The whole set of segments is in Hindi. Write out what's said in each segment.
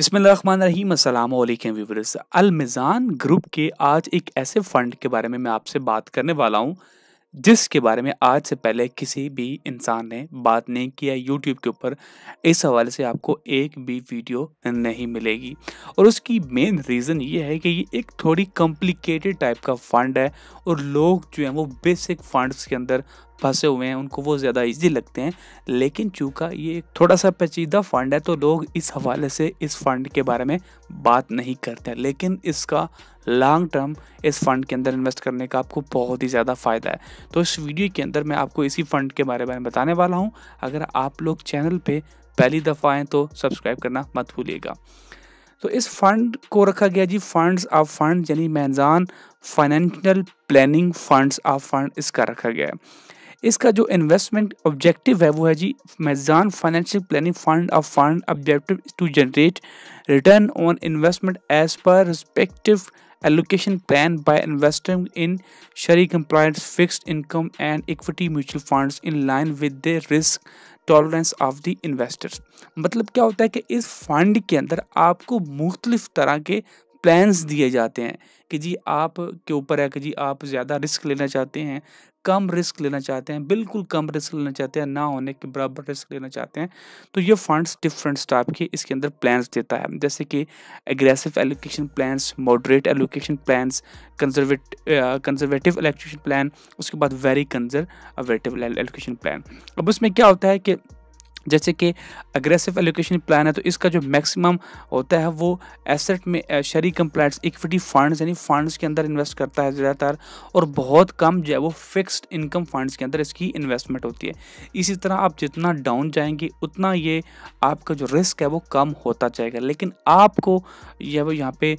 बिसमीम व्यूवर्स अलमिज़ान ग्रुप के आज एक ऐसे फ़ंड के बारे में मैं आपसे बात करने वाला हूँ जिसके बारे में आज से पहले किसी भी इंसान ने बात नहीं किया यूट्यूब के ऊपर इस हवाले से आपको एक भी वीडियो नहीं मिलेगी और उसकी मेन रीज़न ये है कि ये एक थोड़ी कॉम्प्लिकेटेड टाइप का फ़ंड है और लोग जो हैं वो बेसिक फंड्स के अंदर फंसे हुए हैं उनको वो ज़्यादा ईजी लगते हैं लेकिन चूँकि ये थोड़ा सा पेचीदा फंड है तो लोग इस हवाले से इस फंड के बारे में बात नहीं करते लेकिन इसका लॉन्ग टर्म इस फंड के अंदर इन्वेस्ट करने का आपको बहुत ही ज़्यादा फ़ायदा है तो इस वीडियो के अंदर मैं आपको इसी फंड के बारे में बताने वाला हूँ अगर आप लोग चैनल पर पहली दफ़ा आएँ तो सब्सक्राइब करना मत भूलिएगा तो इस फंड को रखा गया जी फंड्स ऑफ फंड यानी Meezan financial planning funds of fund इसका रखा गया है इसका जो इन्वेस्टमेंट ऑब्जेक्टिव है वो है जी Meezan financial planning fund of fund objective to generate return on investment as per respective allocation plan by investing in shariah compliant fixed income and equity mutual fund in line with the risk tolerance of the investors मतलब क्या होता है कि इस फंड के अंदर आपको मुख्तलिफ तरह के प्लान्स दिए जाते हैं कि जी आप के ऊपर है कि जी आप ज़्यादा रिस्क लेना चाहते हैं कम रिस्क लेना चाहते हैं बिल्कुल कम रिस्क लेना चाहते हैं ना होने के बराबर रिस्क लेना चाहते हैं तो ये फंड्स डिफरेंट स्टाफ के इसके अंदर प्लान्स देता है जैसे कि aggressive allocation plans moderate allocation plans conserve conservative allocation plan उसके बाद वेरी कंजरवेटिव एलोकेशन प्लान अब उसमें क्या होता है कि जैसे कि अग्रेसिव एलोकेशन प्लान है तो इसका जो मैक्सिमम होता है वो एसेट में शरी कंप्लाइंट्स इक्विटी फंड्स यानी फंड्स के अंदर इन्वेस्ट करता है ज़्यादातर और बहुत कम जो है वो फिक्स्ड इनकम फंड्स के अंदर इसकी इन्वेस्टमेंट होती है इसी तरह आप जितना डाउन जाएंगे उतना ये आपका जो रिस्क है वो कम होता जाएगा लेकिन आपको यह वो यहाँ पे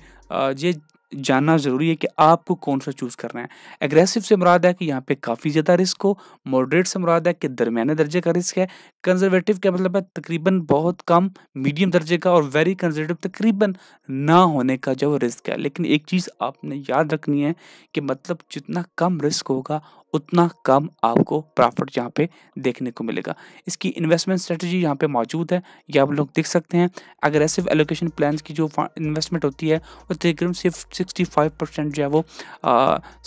ये जानना ज़रूरी है कि आपको कौन सा चूज़ करना है एग्रेसिव से मुराद है कि यहाँ पे काफ़ी ज़्यादा रिस्क हो मॉडरेट से मुराद है कि दरमियाने दर्जे का रिस्क है कंजर्वेटिव का मतलब है तकरीबन बहुत कम मीडियम दर्जे का और वेरी कंजर्वेटिव तकरीबन ना होने का जो रिस्क है लेकिन एक चीज़ आपने याद रखनी है कि मतलब जितना कम रिस्क होगा उतना कम आपको प्रॉफिट यहाँ पे देखने को मिलेगा इसकी इन्वेस्टमेंट स्ट्रेटजी यहाँ पे मौजूद है ये आप लोग देख सकते हैं अग्रेसिव एलोकेशन प्लान की जो इन्वेस्टमेंट होती है वो तकरीबन सिर्फ सिक्सटी फाइव परसेंट जो है वो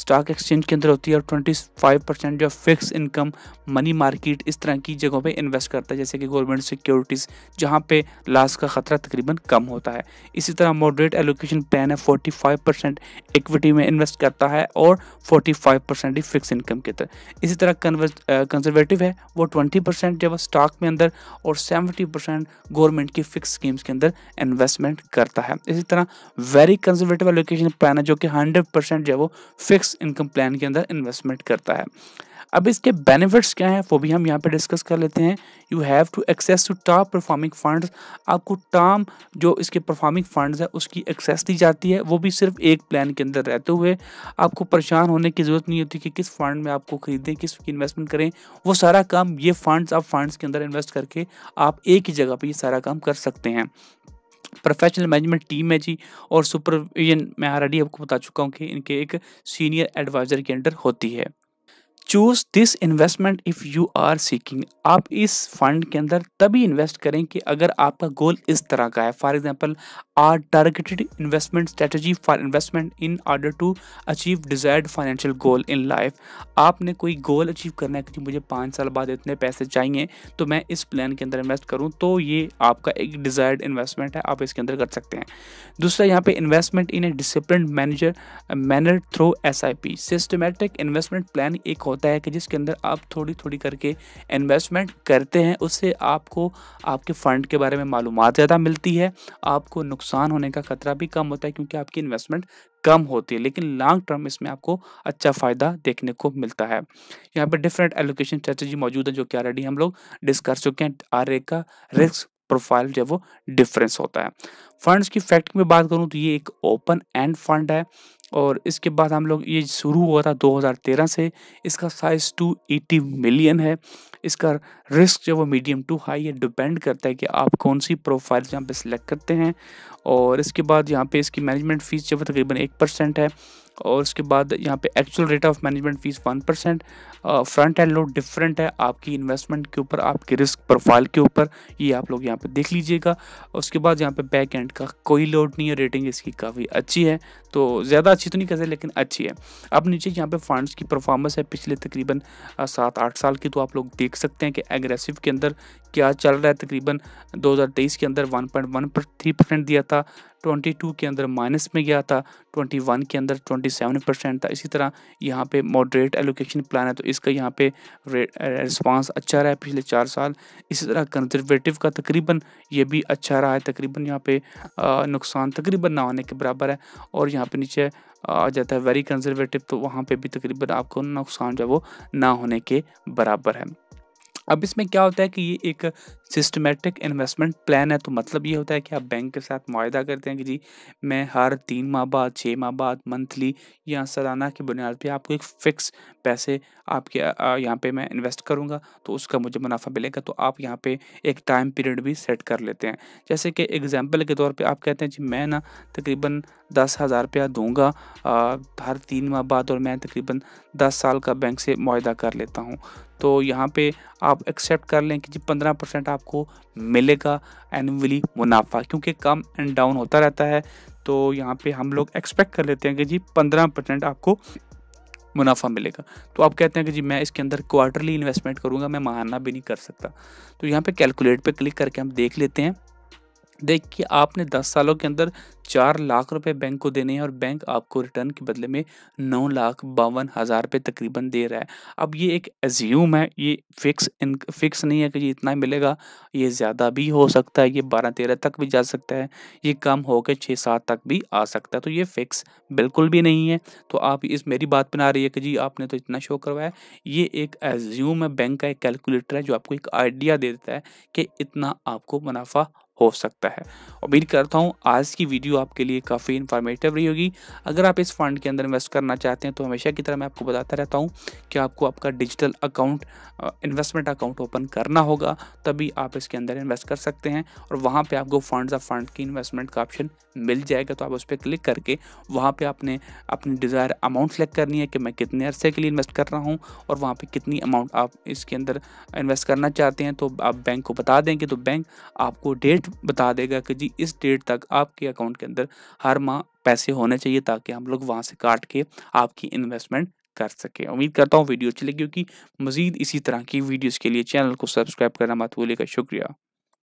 स्टॉक एक्सचेंज के अंदर होती है और ट्वेंटी फाइव परसेंट जो फिक्स इनकम मनी मार्केट इस तरह की जगहों पर इन्वेस्ट करता है जैसे कि गवर्नमेंट सिक्योरिटीज़ जहाँ पे लॉस का ख़तरा तकरीबन कम होता है इसी तरह मॉडरेट एलोकेशन प्लान है फोर्टी फाइव परसेंट इक्विटी में इन्वेस्ट करता है और फोर्टी फाइव परसेंट ही फिक्स इनकम इनकम के अंदर इसी तरह कंजर्वेटिव है वो 20 परसेंट जब स्टॉक में अंदर और 70 परसेंट गवर्नमेंट की फिक्स स्कीम्स के अंदर इन्वेस्टमेंट करता है इसी तरह वेरी कंजर्वेटिव एलोकेशन प्लान है जो कि हंड्रेड परसेंट जो है वो फिक्स इनकम प्लान के अंदर इन्वेस्टमेंट करता है अब इसके बेनिफिट्स क्या हैं वो भी हम यहाँ पे डिस्कस कर लेते हैं you have to access to top performing funds आपको टॉम जो इसके परफॉर्मिंग फंड्स है उसकी एक्सेस दी जाती है वो भी सिर्फ एक प्लान के अंदर रहते हुए आपको परेशान होने की ज़रूरत नहीं होती कि किस फंड में आपको खरीदें किस इन्वेस्टमेंट करें वो सारा काम ये फंड आप फंड के अंदर इन्वेस्ट करके आप एक ही जगह पर ये सारा काम कर सकते हैं प्रोफेशनल मैनेजमेंट टीम है जी और सुपरविजन मैं ऑलरेडी आपको बता चुका हूँ कि इनके एक सीनियर एडवाइज़र के अंडर होती है choose this investment if you are seeking आप इस फंड के अंदर तभी इन्वेस्ट करें कि अगर आपका गोल इस तरह का है for example are targeted investment strategy for investment in order to achieve desired financial goal in life आपने कोई गोल अचीव करना है कि मुझे पाँच साल बाद इतने पैसे चाहिए तो मैं इस प्लान के अंदर इन्वेस्ट करूँ तो ये आपका एक डिजायर्ड इन्वेस्टमेंट है आप इसके अंदर कर सकते हैं दूसरा यहाँ पे investment in a discipline manager manner through S I P systematic investment plan एक होता है कि जिसके अंदर आप थोड़ी थोड़ी करके इन्वेस्टमेंट करते हैं उससे आपको आपके फ़ंड के बारे में मालूम ज़्यादा मिलती है आपको नुकसान होने का खतरा भी कम होता है क्योंकि आपकी इन्वेस्टमेंट कम होती है लेकिन लॉन्ग टर्म इसमें आपको अच्छा फ़ायदा देखने को मिलता है यहाँ पर डिफरेंट एलोकेशन स्ट्रेटजी मौजूद है जो कि ऑलरेडी हम लोग डिस्कस चुके हैं आर एक का रिस्क प्रोफाइल जो वो डिफरेंस होता है फंड्स की फैक्ट में बात करूँ तो ये एक ओपन एंड फंड है और इसके बाद हम लोग ये शुरू हुआ था 2013 से इसका साइज़ 280 मिलियन है इसका रिस्क जो वो मीडियम टू हाई है डिपेंड करता है कि आप कौन सी प्रोफाइल यहाँ पे सिलेक्ट करते हैं और इसके बाद यहाँ पे इसकी मैनेजमेंट फ़ीस जो है तकरीबन एक परसेंट है और उसके बाद यहाँ पे actual rate of management fees one percent front end load different है आपकी इन्वेस्टमेंट के ऊपर आपके रिस्क प्रोफाइल के ऊपर ये आप लोग यहाँ पे देख लीजिएगा उसके बाद यहाँ पे बैक एंड का कोई लोड नहीं है रेटिंग इसकी काफ़ी अच्छी है तो ज़्यादा अच्छी तो नहीं कहते लेकिन अच्छी है अब नीचे यहाँ पे फंड्स की परफॉर्मेंस है पिछले तकरीबन सात आठ साल की तो आप लोग देख सकते हैं कि एग्रेसिव के अंदर क्या चल रहा है तकरीबन दो के अंदर वन पर थ्री परसेंट दिया था 22 के अंदर माइनस में गया था 21 के अंदर 27 परसेंट था इसी तरह यहाँ पे मॉडरेट एलोकेशन प्लान है तो इसका यहाँ पे रिस्पांस अच्छा रहा है पिछले चार साल इसी तरह कंजर्वेटिव का तकरीबन ये भी अच्छा रहा है तकरीबन यहाँ पे नुकसान तकरीबन ना होने के बराबर है और यहाँ पे नीचे आ जाता है वेरी कंजर्वेटिव तो वहाँ पर भी तकरीबन आपको नुकसान जो है वो ना होने के बराबर है अब इसमें क्या होता है कि ये एक सिस्टमेटिक इन्वेस्टमेंट प्लान है तो मतलब ये होता है कि आप बैंक के साथ माहा करते हैं कि जी मैं हर तीन माह बाद छः माह बाद मंथली या सालाना की बुनियाद पर आपको एक फ़िक्स पैसे आपके यहाँ पे मैं इन्वेस्ट करूँगा तो उसका मुझे मुनाफा मिलेगा तो आप यहाँ पे एक टाइम पीरियड भी सेट कर लेते हैं जैसे कि एग्जाम्पल के तौर पर आप कहते हैं जी मैं ना तकरीबन दस हज़ार रुपया दूँगा हर तीन माह बाद और मैं तकरीबन दस साल का बैंक से माहा कर लेता हूँ तो यहाँ पे आप एक्सेप्ट कर लें कि जी पंद्रह परसेंट आपको मिलेगा एनुअली मुनाफा क्योंकि कम एंड डाउन होता रहता है तो यहाँ पे हम लोग एक्सपेक्ट कर लेते हैं कि जी पंद्रह परसेंट आपको मुनाफा मिलेगा तो आप कहते हैं कि जी मैं इसके अंदर क्वार्टरली इन्वेस्टमेंट करूँगा मैं महाना भी नहीं कर सकता तो यहाँ पे कैलकुलेट पे क्लिक करके हम देख लेते हैं देखिए आपने 10 सालों के अंदर चार लाख रुपए बैंक को देने हैं और बैंक आपको रिटर्न के बदले में नौ लाख बावन हज़ार रुपये तकरीबन दे रहा है अब ये एक एज्यूम है ये फिक्स इन फिक्स नहीं है कि ये इतना मिलेगा ये ज़्यादा भी हो सकता है ये बारह तेरह तक भी जा सकता है ये कम होकर छः सात तक भी आ सकता है तो ये फिक्स बिल्कुल भी नहीं है तो आप इस मेरी बात पर आ रही है कि जी आपने तो इतना शो करवाया ये एक एज्यूम है बैंक का एक कैलकुलेटर है जो आपको एक आइडिया दे देता है कि इतना आपको मुनाफा हो सकता है उम्मीद करता हूँ आज की वीडियो आपके लिए काफ़ी इन्फॉर्मेटिव रही होगी अगर आप इस फंड के अंदर इन्वेस्ट करना चाहते हैं तो हमेशा की तरह मैं आपको बताता रहता हूँ कि आपको आपका digital account investment account open करना होगा तभी आप इसके अंदर इन्वेस्ट कर सकते हैं और वहाँ पर आपको फंड ऑफ फंड की इन्वेस्टमेंट का ऑप्शन मिल जाएगा तो आप उस पर क्लिक करके वहाँ पर आपने अपनी डिज़ायर अमाउंट सेलेक्ट करनी है कि मैं कितने अरसे के लिए इन्वेस्ट कर रहा हूँ और वहाँ पर कितनी अमाउंट आप इसके अंदर इन्वेस्ट करना चाहते हैं तो आप बैंक को बता देंगे तो बैंक आपको डेट बता देगा कि जी इस डेट तक आपके अकाउंट के अंदर हर माह पैसे होने चाहिए ताकि हम लोग वहाँ से काट के आपकी इन्वेस्टमेंट कर सकें उम्मीद करता हूँ वीडियो अच्छी लगी क्योंकि मज़ीद इसी तरह की वीडियोज़ के लिए चैनल को सब्सक्राइब करना मत भूलिएगा शुक्रिया